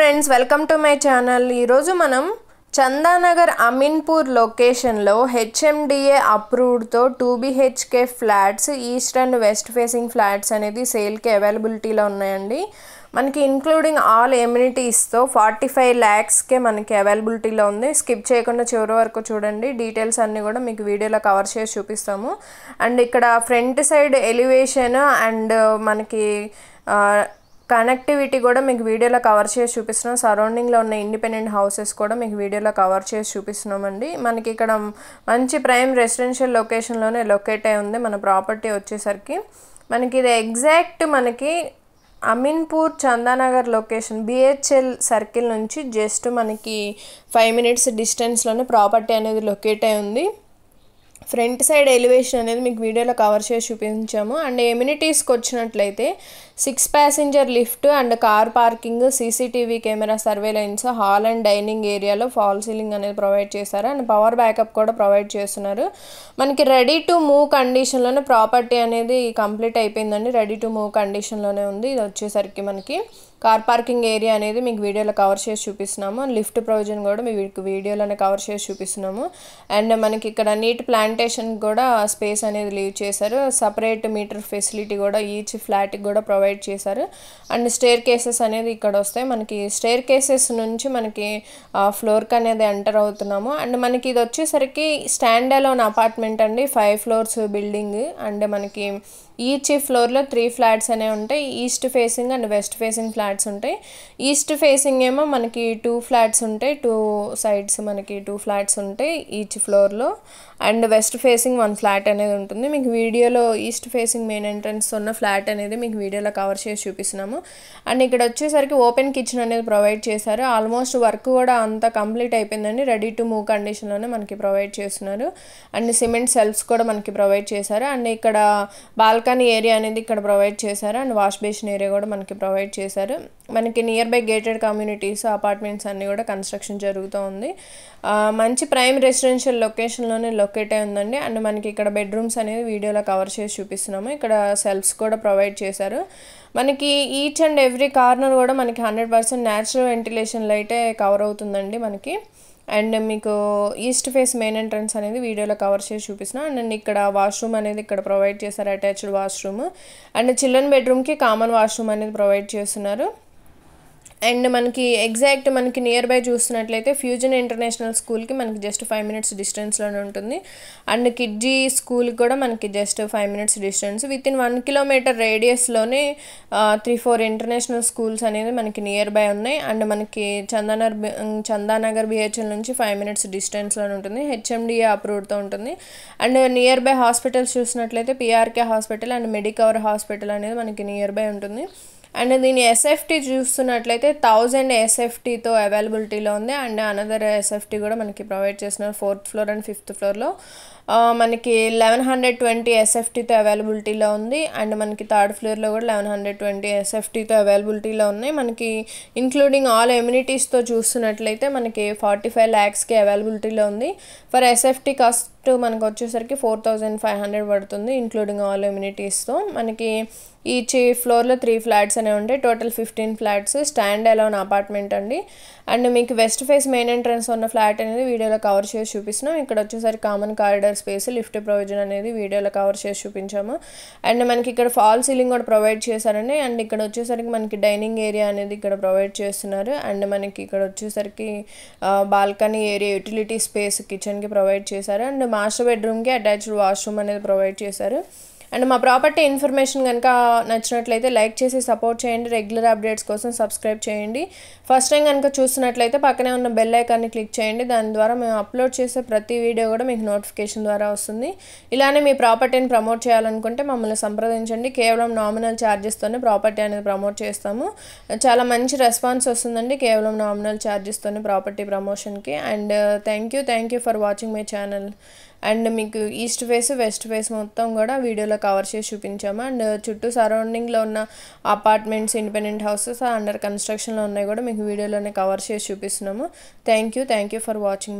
friends welcome to my channel ఈరోజు మనం చందానగర్ అమీన్పూర్ లొకేషన్లో హెచ్ఎండిఏ అప్రూవ్డ్తో two BHK flats east and west facing flats అనేది సేల్కి అవైలబిలిటీలో ఉన్నాయండి మనకి ఇంక్లూడింగ్ ఆల్ ఎమ్యూనిటీస్తో ఫార్టీ ఫైవ్ ల్యాక్స్కే మనకి అవైలబిలిటీలో ఉంది స్కిప్ చేయకుండా చివరి వరకు చూడండి డీటెయిల్స్ అన్నీ కూడా మీకు వీడియోలో కవర్ చేసి చూపిస్తాము అండ్ ఇక్కడ ఫ్రంట్ సైడ్ ఎలివేషన్ అండ్ మనకి కనెక్టివిటీ కూడా మీకు వీడియోలో కవర్ చేసి చూపిస్తున్నాం సరౌండింగ్లో ఉన్న ఇండిపెండెంట్ హౌసెస్ కూడా మీకు వీడియోలో కవర్ చేసి చూపిస్తున్నామండి మనకి ఇక్కడ మంచి ప్రైమ్ రెసిడెన్షియల్ లొకేషన్లోనే లొకేట్ అయి ఉంది మన ప్రాపర్టీ వచ్చేసరికి మనకి ఇది ఎగ్జాక్ట్ మనకి Ameenpur Chandanagar location BHEL circle నుంచి జస్ట్ మనకి ఫైవ్ మినిట్స్ డిస్టెన్స్లోనే ప్రాపర్టీ అనేది లొకేట్ అయి ఉంది ఫ్రంట్ సైడ్ ఎలివేషన్ అనేది మీకు వీడియోలో కవర్ చేసి చూపించాము అండ్ ఎమ్యూనిటీస్కి వచ్చినట్లయితే six passenger lift and car parking CCTV camera surveillance hall and dining ఏరియాలో ఫాల్ సీలింగ్ అనేది ప్రొవైడ్ చేశారు అండ్ పవర్ బ్యాకప్ కూడా ప్రొవైడ్ చేస్తున్నారు మనకి రెడీ టు మూవ్ కండిషన్లోనే ప్రాపర్టీ అనేది కంప్లీట్ అయిపోయిందండి రెడీ టు మూవ్ కండిషన్లోనే ఉంది ఇది వచ్చేసరికి మనకి కార్ పార్కింగ్ ఏరియా అనేది మీకు వీడియోలో కవర్ చేసి చూపిస్తున్నాము లిఫ్ట్ ప్రొవిజన్ కూడా మీకు వీడియోలోనే కవర్ చేసి చూపిస్తున్నాము అండ్ మనకి ఇక్కడ నీట్ ప్లాంటేషన్ కూడా స్పేస్ అనేది లీవ్ చేశారు సపరేట్ మీటర్ ఫెసిలిటీ కూడా ఈచ్ ఫ్లాట్కి కూడా ప్రొవైడ్ చేశారు అండ్ స్టేర్ కేసెస్ అనేది ఇక్కడ వస్తాయి మనకి స్టేర్ కేసెస్ నుంచి మనకి ఫ్లోర్కి అనేది ఎంటర్ అవుతున్నాము అండ్ మనకి ఇది వచ్చేసరికి స్టాండ్ అపార్ట్మెంట్ అండి ఫైవ్ ఫ్లోర్స్ బిల్డింగ్ అండ్ మనకి ఈచ్ ఫ్లోర్లో త్రీ ఫ్లాట్స్ అనేవి ఉంటాయి east facing and west facing flat flats ఉంటాయి ఈస్ట్ ఫేసింగ్ ఏమో మనకి టూ ఫ్లాట్స్ ఉంటాయి టూ సైడ్స్ మనకి టూ ఫ్లాట్స్ ఉంటాయి ఈచ్ ఫ్లోర్లో and west facing one flat అనేది ఉంటుంది మీకు వీడియోలో ఈస్ట్ ఫేసింగ్ మెయిన్ ఎంట్రన్స్ ఉన్న ఫ్లాట్ అనేది మీకు వీడియోలో కవర్ చేసి చూపిస్తున్నాము అండ్ ఇక్కడ వచ్చేసరికి ఓపెన్ కిచెన్ అనేది ప్రొవైడ్ చేశారు ఆల్మోస్ట్ వర్క్ కూడా అంతా కంప్లీట్ అయిపోయిందండి రెడీ టు మూవ్ కండిషన్లోనే మనకి ప్రొవైడ్ చేస్తున్నారు అండ్ సిమెంట్ సెల్ఫ్స్ కూడా మనకి ప్రొవైడ్ చేశారు అండ్ ఇక్కడ బాల్కనీ ఏరియా అనేది ఇక్కడ ప్రొవైడ్ చేశారు అండ్ వాష్ బేసిన్ ఏరియా కూడా మనకి ప్రొవైడ్ చేశారు మనకి nearby gated communities apartments అన్నీ కూడా కన్స్ట్రక్షన్ జరుగుతూ ఉంది మంచి ప్రైమ్ రెసిడెన్షియల్ లొకేషన్లోనే లొకేట్ అయి ఉందండి అండ్ మనకి ఇక్కడ బెడ్రూమ్స్ అనేవి వీడియోలో కవర్ చేసి చూపిస్తున్నాము ఇక్కడ సెల్ఫ్స్ కూడా ప్రొవైడ్ చేశారు మనకి ఈచ్ అండ్ ఎవ్రీ కార్నర్ కూడా మనకి హండ్రెడ్ పర్సెంట్ న్యాచురల్ వెంటిలేషన్ లైటే కవర్ అవుతుందండి మనకి అండ్ మీకు ఈస్ట్ ఫేస్ మెయిన్ ఎంట్రన్స్ అనేది వీడియోలో కవర్ చేసి చూపిస్తున్నాను అండ్ ఇక్కడ వాష్రూమ్ అనేది ఇక్కడ ప్రొవైడ్ చేశారు అటాచ్డ్ వాష్రూమ్ అండ్ చిల్డ్రన్ బెడ్రూమ్కి కామన్ వాష్రూమ్ అనేది ప్రొవైడ్ చేస్తున్నారు అండ్ మనకి ఎగ్జాక్ట్ మనకి నియర్ బై చూసినట్లయితే ఫ్యూజన్ ఇంటర్నేషనల్ స్కూల్కి మనకి జస్ట్ ఫైవ్ మినిట్స్ డిస్టెన్స్లోనే ఉంటుంది అండ్ కిడ్జీ స్కూల్కి కూడా మనకి just five minutes distance within one kilometer రేడియస్లోనే త్రీ ఫోర్ ఇంటర్నేషనల్ స్కూల్స్ అనేది మనకి నియర్ బై ఉన్నాయి అండ్ మనకి చందానగర్ చందానగర్ బిహెచ్ఎల్ నుంచి ఫైవ్ మినిట్స్ డిస్టెన్స్లోనే ఉంటుంది హెచ్ఎండిఏ అప్రూవ్డ్తో ఉంటుంది అండ్ నియర్ బై హాస్పిటల్స్ చూసినట్లయితే PRK hospital and Medicover hospital అనేది మనకి నియర్ బై ఉంటుంది అండ్ దీని ఎస్ఎఫ్టీ చూస్తున్నట్లయితే థౌజండ్ ఎస్ఎఫ్టీతో అవైలబిలిటీలో ఉంది అండ్ అనదర్ ఎస్ఎఫ్టీ కూడా మనకి ప్రొవైడ్ చేస్తున్నారు ఫోర్త్ ఫ్లోర్ అండ్ ఫిఫ్త్ ఫ్లోర్లో మనకి లెవెన్ హండ్రెడ్ ట్వంటీ ఎస్ఎఫ్టీతో అవైలబిలిటీలో ఉంది అండ్ మనకి థర్డ్ ఫ్లోర్లో కూడా లెవెన్ హండ్రెడ్ ట్వంటీ ఎస్ఎఫ్టీతో అవైలబిలిటీలో ఉన్నాయి మనకి ఇంక్లూడింగ్ ఆల్ ఎమ్యూనిటీస్తో చూస్తున్నట్లయితే మనకి ఫార్టీ ఫైవ్ ల్యాక్స్కి అవైలబిలిటీలో ఉంది ఫర్ ఎస్ఎఫ్టీ కాస్ట్ మనకు వచ్చేసరికి ఫోర్ థౌజండ్ ఫైవ్ హండ్రెడ్ పడుతుంది ఇంక్లూడింగ్ ఆల్ ఎమ్యూనిటీస్తో మనకి ఈచ్ ఫ్లోర్లో త్రీ ఫ్లాట్స్ అనేవి ఉంటాయి total fifteen flats standalone apartment అండి అండ్ మీకు వెస్ట్ ఫేస్ మెయిన్ ఎంట్రన్స్ ఉన్న ఫ్లాట్ అనేది వీడియోలో కవర్ చేసి చూపిస్తున్నాం ఇక్కడ వచ్చేసరికి common corridor space lift provision అనేది వీడియోలో కవర్ చేసి చూపించాము అండ్ మనకి ఇక్కడ ఫాల్ సీలింగ్ కూడా ప్రొవైడ్ చేశారండి అండ్ ఇక్కడ వచ్చేసరికి మనకి డైనింగ్ ఏరియా అనేది ఇక్కడ ప్రొవైడ్ చేస్తున్నారు అండ్ మనకి ఇక్కడ వచ్చేసరికి బాల్కనీ ఏరియా యూటిలిటీ స్పేస్ కిచెన్కి ప్రొవైడ్ చేశారు అండ్ మాస్టర్ బెడ్రూమ్కి అటాచ్డ్ వాష్రూమ్ అనేది ప్రొవైడ్ చేశారు అండ్ మా ప్రాపర్టీ ఇన్ఫర్మేషన్ కనుక నచ్చినట్లయితే లైక్ చేసి సపోర్ట్ చేయండి రెగ్యులర్ అప్డేట్స్ కోసం సబ్స్క్రైబ్ చేయండి ఫస్ట్ టైం కనుక చూస్తున్నట్లయితే పక్కనే ఉన్న బెల్ ఐకాన్ని క్లిక్ చేయండి దాని ద్వారా మేము అప్లోడ్ చేసే ప్రతి వీడియో కూడా మీకు నోటిఫికేషన్ ద్వారా వస్తుంది ఇలానే మీ ప్రాపర్టీని ప్రమోట్ చేయాలనుకుంటే మమ్మల్ని సంప్రదించండి కేవలం నామినల్ ఛార్జెస్తోనే ప్రాపర్టీ అనేది ప్రమోట్ చేస్తాము చాలా మంచి రెస్పాన్స్ వస్తుందండి కేవలం నామినల్ ఛార్జెస్తోనే ప్రాపర్టీ ప్రమోషన్కి and thank you thank you for watching my channel and మీకు ఈస్ట్ ఫేస్ వెస్ట్ ఫేస్ మొత్తం కూడా వీడియోలో కవర్ చేసి చూపించాము అండ్ చుట్టూ సరౌండింగ్లో ఉన్న అపార్ట్మెంట్స్ ఇండిపెండెంట్ హౌసెస్ అండర్ కన్స్ట్రక్షన్లో ఉన్నాయి కూడా మీకు వీడియోలోనే కవర్ చేసి చూపిస్తున్నాము thank you thank you for watching